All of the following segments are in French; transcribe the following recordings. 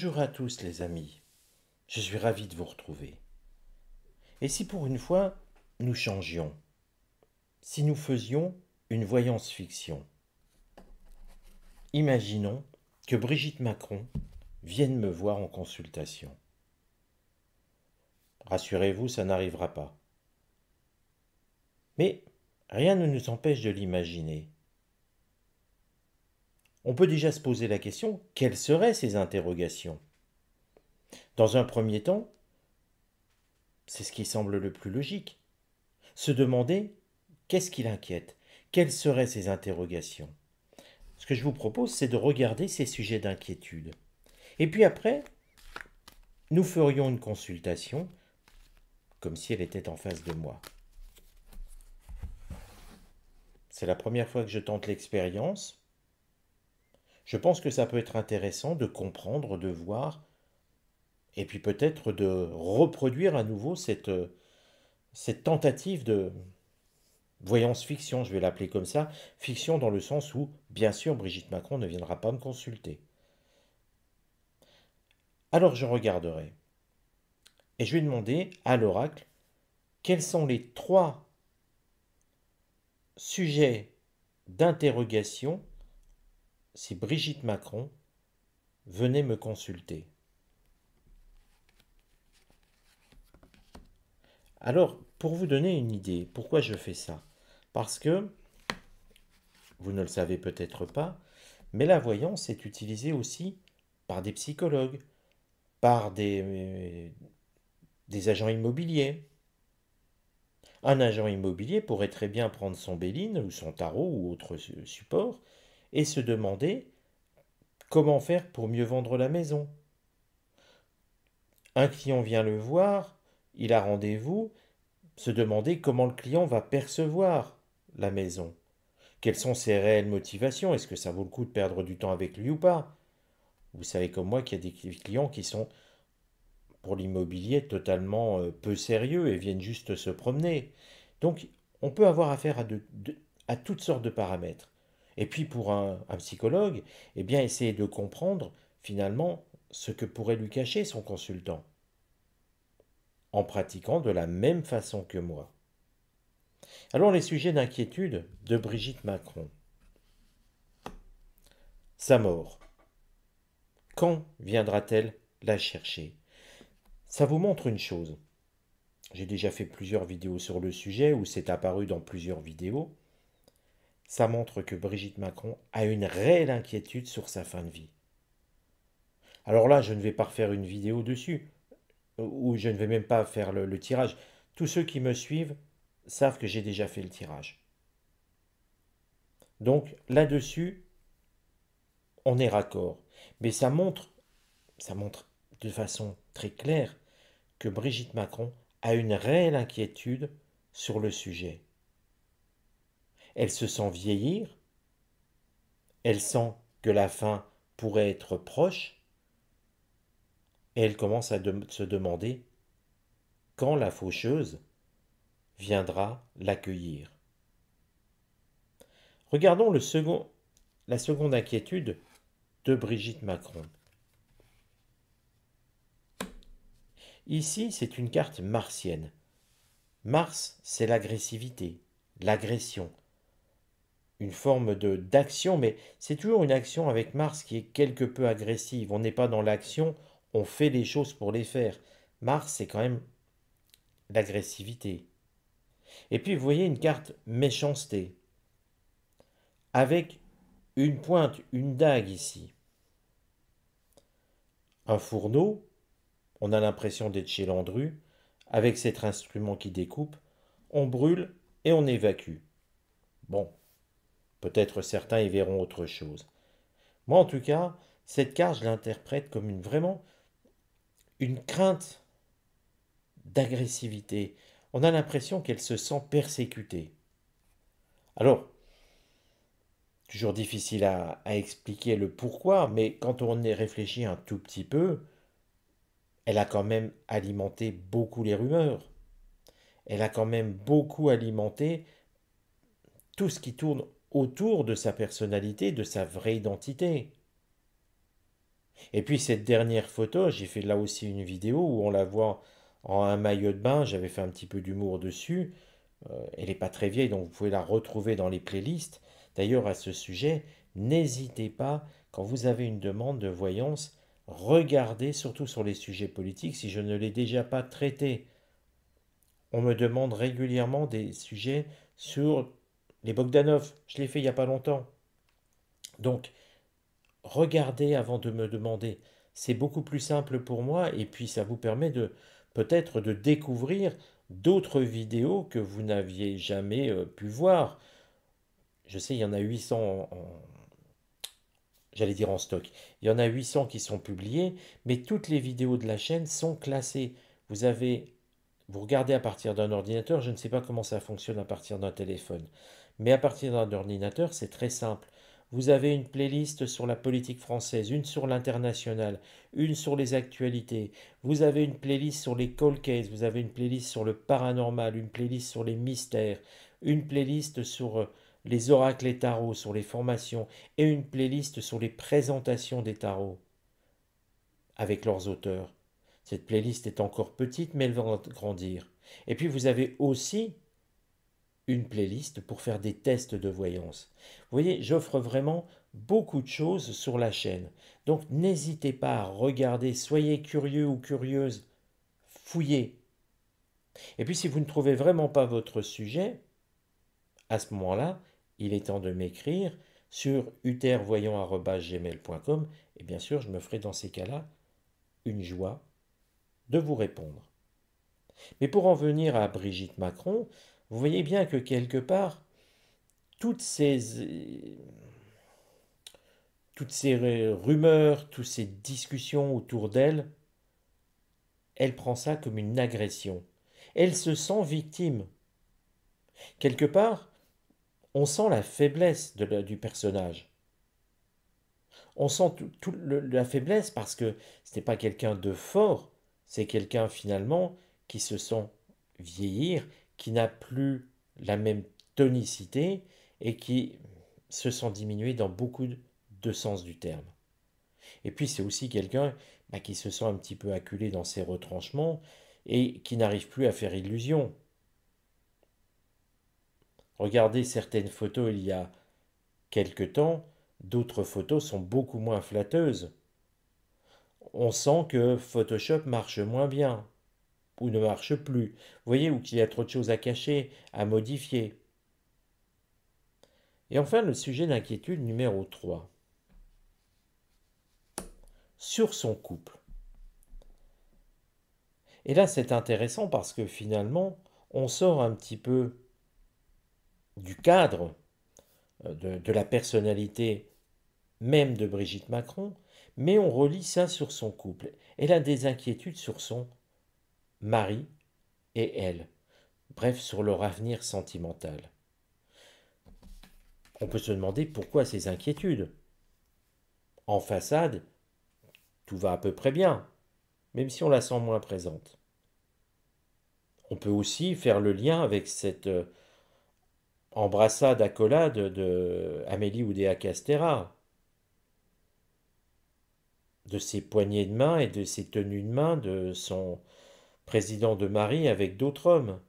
Bonjour à tous les amis. Je suis ravi de vous retrouver. Et si pour une fois nous changions Si nous faisions une voyance fiction Imaginons que Brigitte Macron vienne me voir en consultation. Rassurez-vous, ça n'arrivera pas. Mais rien ne nous empêche de l'imaginer on peut déjà se poser la question, quelles seraient ces interrogations Dans un premier temps, c'est ce qui semble le plus logique. Se demander, qu'est-ce qui l'inquiète Quelles seraient ses interrogations Ce que je vous propose, c'est de regarder ces sujets d'inquiétude. Et puis après, nous ferions une consultation, comme si elle était en face de moi. C'est la première fois que je tente l'expérience. Je pense que ça peut être intéressant de comprendre, de voir, et puis peut-être de reproduire à nouveau cette, euh, cette tentative de voyance fiction, je vais l'appeler comme ça, fiction dans le sens où, bien sûr, Brigitte Macron ne viendra pas me consulter. Alors je regarderai. Et je vais demander à l'oracle quels sont les trois sujets d'interrogation si Brigitte Macron venait me consulter. Alors, pour vous donner une idée, pourquoi je fais ça Parce que, vous ne le savez peut-être pas, mais la voyance est utilisée aussi par des psychologues, par des, des agents immobiliers. Un agent immobilier pourrait très bien prendre son béline ou son tarot ou autre support et se demander comment faire pour mieux vendre la maison. Un client vient le voir, il a rendez-vous, se demander comment le client va percevoir la maison. Quelles sont ses réelles motivations Est-ce que ça vaut le coup de perdre du temps avec lui ou pas Vous savez comme moi qu'il y a des clients qui sont pour l'immobilier totalement euh, peu sérieux et viennent juste se promener. Donc on peut avoir affaire à, à toutes sortes de paramètres. Et puis pour un, psychologue, eh bien essayer de comprendre finalement ce que pourrait lui cacher son consultant, en pratiquant de la même façon que moi. Alors les sujets d'inquiétude de Brigitte Macron. Sa mort. Quand viendra-t-elle la chercher Ça vous montre une chose. J'ai déjà fait plusieurs vidéos sur le sujet ou c'est apparu dans plusieurs vidéos ça montre que Brigitte Macron a une réelle inquiétude sur sa fin de vie. Alors là, je ne vais pas faire une vidéo dessus, ou je ne vais même pas faire le, le tirage. Tous ceux qui me suivent savent que j'ai déjà fait le tirage. Donc là-dessus, on est raccord. Mais ça montre, ça montre de façon très claire que Brigitte Macron a une réelle inquiétude sur le sujet. Elle se sent vieillir, elle sent que la fin pourrait être proche, et elle commence à se demander quand la faucheuse viendra l'accueillir. Regardons le second, la seconde inquiétude de Brigitte Macron. Ici, c'est une carte martienne. Mars, c'est l'agressivité, l'agression, une forme de d'action, mais c'est toujours une action avec Mars qui est quelque peu agressive. On n'est pas dans l'action, on fait les choses pour les faire. Mars, c'est quand même l'agressivité. Et puis, vous voyez une carte méchanceté, avec une pointe, une dague ici. Un fourneau, on a l'impression d'être chez Landru, avec cet instrument qui découpe, on brûle et on évacue. Bon, Peut-être certains y verront autre chose. Moi, en tout cas, cette carte, je l'interprète comme une, vraiment une crainte d'agressivité. On a l'impression qu'elle se sent persécutée. Alors, toujours difficile à, à, expliquer le pourquoi, mais quand on y réfléchit un tout petit peu, elle a quand même alimenté beaucoup les rumeurs. Elle a quand même beaucoup alimenté tout ce qui tourne autour de sa personnalité, de sa vraie identité. Et puis cette dernière photo, j'ai fait là aussi une vidéo où on la voit en un maillot de bain, j'avais fait un petit peu d'humour dessus, euh, elle n'est pas très vieille, donc vous pouvez la retrouver dans les playlists. D'ailleurs, à ce sujet, n'hésitez pas, quand vous avez une demande de voyance, regardez, surtout sur les sujets politiques, si je ne l'ai déjà pas traité. On me demande régulièrement des sujets sur les Bogdanov, je l'ai fait il n'y a pas longtemps. Donc, regardez avant de me demander. C'est beaucoup plus simple pour moi et puis ça vous permet de peut-être de découvrir d'autres vidéos que vous n'aviez jamais euh, pu voir. Je sais, il y en a 800 j'allais dire en stock. Il y en a 800 qui sont publiées, mais toutes les vidéos de la chaîne sont classées. Vous avez vous regardez à partir d'un ordinateur, je ne sais pas comment ça fonctionne à partir d'un téléphone. Mais à partir d'un ordinateur, c'est très simple. Vous avez une playlist sur la politique française, une sur l'international, une sur les actualités. Vous avez une playlist sur les call cases, vous avez une playlist sur le paranormal, une playlist sur les mystères, une playlist sur euh, les oracles et tarots, sur les formations, et une playlist sur les présentations des tarots avec leurs auteurs. Cette playlist est encore petite, mais elle va grandir. Et puis vous avez aussi une playlist pour faire des tests de voyance. Vous voyez, j'offre vraiment beaucoup de choses sur la chaîne. Donc n'hésitez pas à regarder, soyez curieux ou curieuse, fouillez. Et puis si vous ne trouvez vraiment pas votre sujet, à ce moment-là, il est temps de m'écrire sur utervoyant.gmail.com et bien sûr, je me ferai dans ces cas-là une joie de vous répondre. Mais pour en venir à Brigitte Macron, vous voyez bien que quelque part, toutes ces, toutes ces rumeurs, toutes ces discussions autour d'elle, elle prend ça comme une agression. Elle se sent victime. Quelque part, on sent la faiblesse du personnage. On sent toute la faiblesse parce que ce n'est pas quelqu'un de fort, c'est quelqu'un finalement qui se sent vieillir, qui n'a plus la même tonicité et qui se sent diminué dans beaucoup de sens du terme. Et puis c'est aussi quelqu'un bah, qui se sent un petit peu acculé dans ses retranchements et qui n'arrive plus à faire illusion. Regardez certaines photos il y a quelque temps, d'autres photos sont beaucoup moins flatteuses. On sent que Photoshop marche moins bien, ou ne marche plus. Voyez, ou qu'il y a trop de choses à cacher, à modifier. Et enfin, le sujet d'inquiétude numéro 3. Sur son couple. Et là, c'est intéressant parce que finalement, on sort un petit peu du cadre euh, de, la personnalité même de Brigitte Macron, mais on relie ça sur son couple. Elle a des inquiétudes sur son Marie et elle. Bref, sur leur avenir sentimental. On peut se demander pourquoi ces inquiétudes. En façade, tout va à peu près bien, même si on la sent moins présente. On peut aussi faire le lien avec cette euh, embrassade accolade de Amélie Oudéa Castera, de ses poignées de main et de ses tenues de main, de son, président de Marie avec d'autres hommes.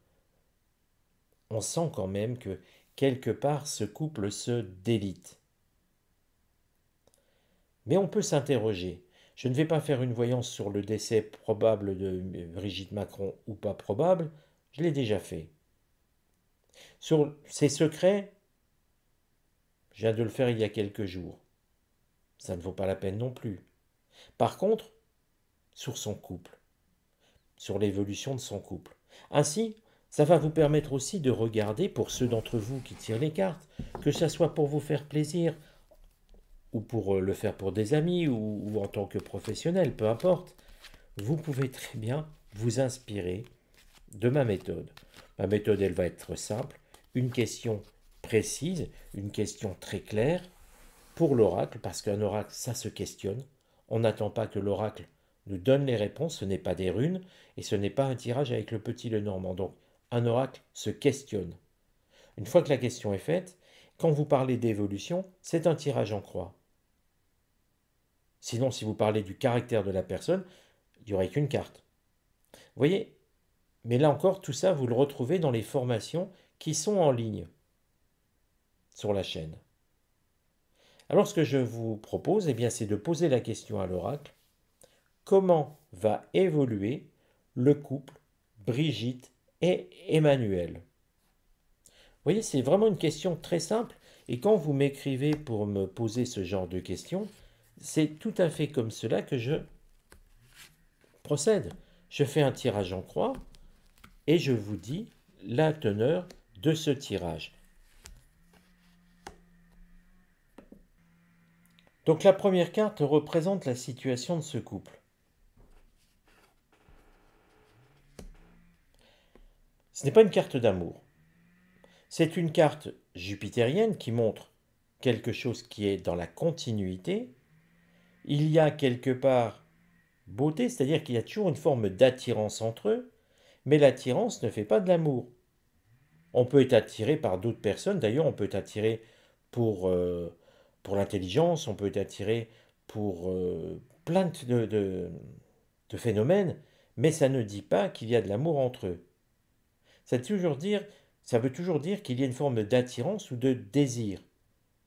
On sent quand même que quelque part ce couple se délite. Mais on peut s'interroger. Je ne vais pas faire une voyance sur le décès probable de Brigitte Macron ou pas probable, je l'ai déjà fait. Sur ses secrets, je viens de le faire il y a quelques jours. Ça ne vaut pas la peine non plus. Par contre, sur son couple, sur l'évolution de son couple. Ainsi, ça va vous permettre aussi de regarder, pour ceux d'entre vous qui tirent les cartes, que ça soit pour vous faire plaisir, ou pour euh, le faire pour des amis, ou, ou en tant que professionnel, peu importe, vous pouvez très bien vous inspirer de ma méthode. Ma méthode, elle va être simple, une question précise, une question très claire pour l'oracle, parce qu'un oracle, ça se questionne. On n'attend pas que l'oracle nous donne les réponses, ce n'est pas des runes et ce n'est pas un tirage avec le petit Lenormand. Donc un oracle se questionne. Une fois que la question est faite, quand vous parlez d'évolution, c'est un tirage en croix. Sinon, si vous parlez du caractère de la personne, il n'y aurait qu'une carte. voyez Mais là encore, tout ça, vous le retrouvez dans les formations qui sont en ligne sur la chaîne. Alors ce que je vous propose, et eh bien, c'est de poser la question à l'oracle comment va évoluer le couple Brigitte et Emmanuel Vous voyez, c'est vraiment une question très simple. Et quand vous m'écrivez pour me poser ce genre de questions, c'est tout à fait comme cela que je procède. Je fais un tirage en croix et je vous dis la teneur de ce tirage. Donc la première carte représente la situation de ce couple. Ce n'est pas une carte d'amour. C'est une carte jupitérienne qui montre quelque chose qui est dans la continuité. Il y a quelque part beauté, c'est-à-dire qu'il y a toujours une forme d'attirance entre eux, mais l'attirance ne fait pas de l'amour. On peut être attiré par d'autres personnes, d'ailleurs on peut être attiré pour, euh, pour l'intelligence, on peut être attiré pour euh, plein de, de, de phénomènes, mais ça ne dit pas qu'il y a de l'amour entre eux ça veut toujours dire, ça veut toujours dire qu'il y a une forme d'attirance ou de désir.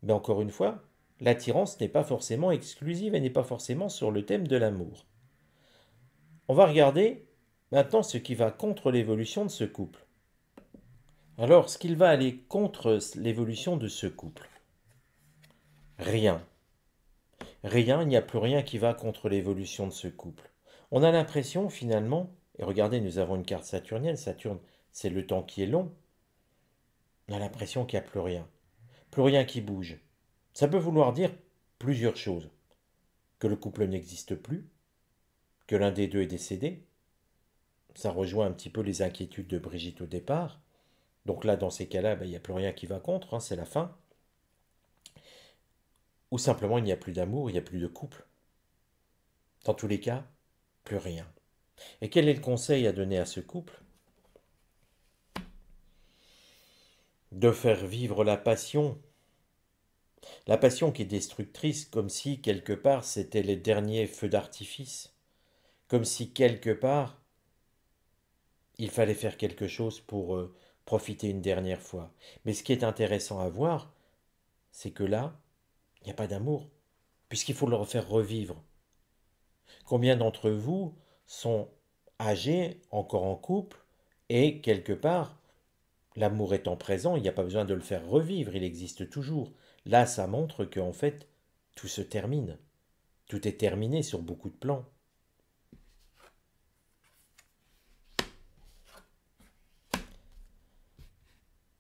Mais encore une fois, l'attirance n'est pas forcément exclusive et n'est pas forcément sur le thème de l'amour. On va regarder maintenant ce qui va contre l'évolution de ce couple. Alors, ce qu'il va aller contre l'évolution de ce couple Rien. Rien, il n'y a plus rien qui va contre l'évolution de ce couple. On a l'impression finalement, et regardez, nous avons une carte saturnienne, Saturne c'est le temps qui est long. On a l'impression qu'il n'y a plus rien. Plus rien qui bouge. Ça peut vouloir dire plusieurs choses. Que le couple n'existe plus, que l'un des deux est décédé. Ça rejoint un petit peu les inquiétudes de Brigitte au départ. Donc là, dans ces cas-là, ben, il n'y a plus rien qui va contre, hein, c'est la fin. Ou simplement, il n'y a plus d'amour, il n'y a plus de couple. Dans tous les cas, plus rien. Et quel est le conseil à donner à ce couple de faire vivre la passion, la passion qui est destructrice, comme si quelque part c'était les derniers feux d'artifice, comme si quelque part il fallait faire quelque chose pour euh, profiter une dernière fois. Mais ce qui est intéressant à voir, c'est que là, il n'y a pas d'amour, puisqu'il faut le refaire revivre. Combien d'entre vous sont âgés, encore en couple, et quelque part, L'amour étant présent, il n'y a pas besoin de le faire revivre, il existe toujours. Là, ça montre qu'en fait, tout se termine. Tout est terminé sur beaucoup de plans.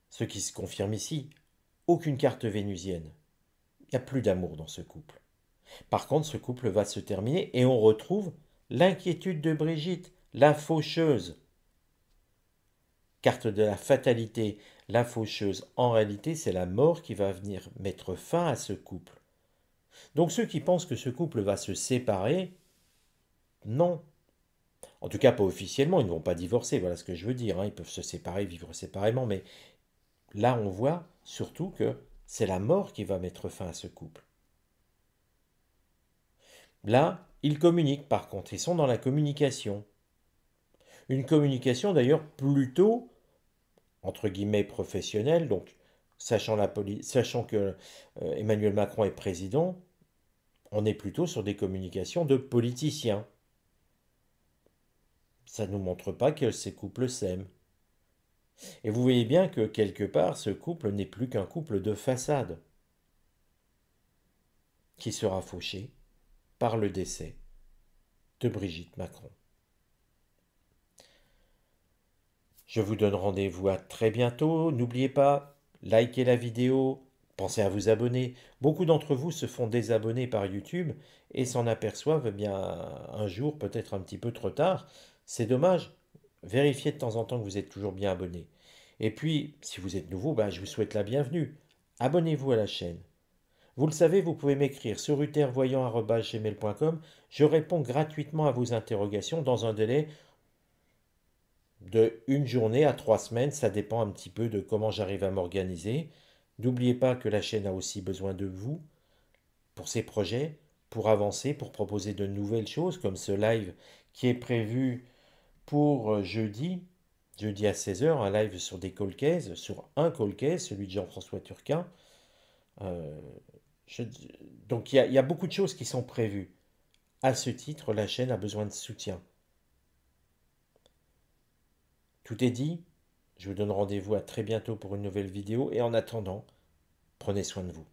Ce qui se confirme ici, aucune carte vénusienne. Il n'y a plus d'amour dans ce couple. Par contre, ce couple va se terminer et on retrouve l'inquiétude de Brigitte, la faucheuse, carte de la fatalité, la faucheuse, en réalité c'est la mort qui va venir mettre fin à ce couple. Donc ceux qui pensent que ce couple va se séparer, non. En tout cas pas officiellement, ils ne vont pas divorcer, voilà ce que je veux dire, hein. ils peuvent se séparer, vivre séparément, mais là on voit surtout que c'est la mort qui va mettre fin à ce couple. Là, ils communiquent par contre, ils sont dans la communication. Une communication d'ailleurs plutôt entre guillemets professionnels, donc sachant, la sachant que euh, Emmanuel Macron est président, on est plutôt sur des communications de politiciens. Ça ne nous montre pas que ces couples s'aiment. Et vous voyez bien que quelque part, ce couple n'est plus qu'un couple de façade qui sera fauché par le décès de Brigitte Macron. Je vous donne rendez-vous à très bientôt. N'oubliez pas, likez la vidéo, pensez à vous abonner. Beaucoup d'entre vous se font désabonner par YouTube et s'en aperçoivent eh bien un jour, peut-être un petit peu trop tard. C'est dommage. Vérifiez de temps en temps que vous êtes toujours bien abonné. Et puis, si vous êtes nouveau, bah, je vous souhaite la bienvenue. Abonnez-vous à la chaîne. Vous le savez, vous pouvez m'écrire sur utervoyant.gmail.com. Je réponds gratuitement à vos interrogations dans un délai de une journée à trois semaines, ça dépend un petit peu de comment j'arrive à m'organiser. N'oubliez pas que la chaîne a aussi besoin de vous pour ses projets, pour avancer, pour proposer de nouvelles choses, comme ce live qui est prévu pour euh, jeudi, jeudi à 16h, un live sur des colcaises, sur un colcaise, celui de Jean-François Turquin. Euh, donc il y, y a beaucoup de choses qui sont prévues. À ce titre, la chaîne a besoin de soutien. Tout est dit, je vous donne rendez-vous à très bientôt pour une nouvelle vidéo et en attendant, prenez soin de vous.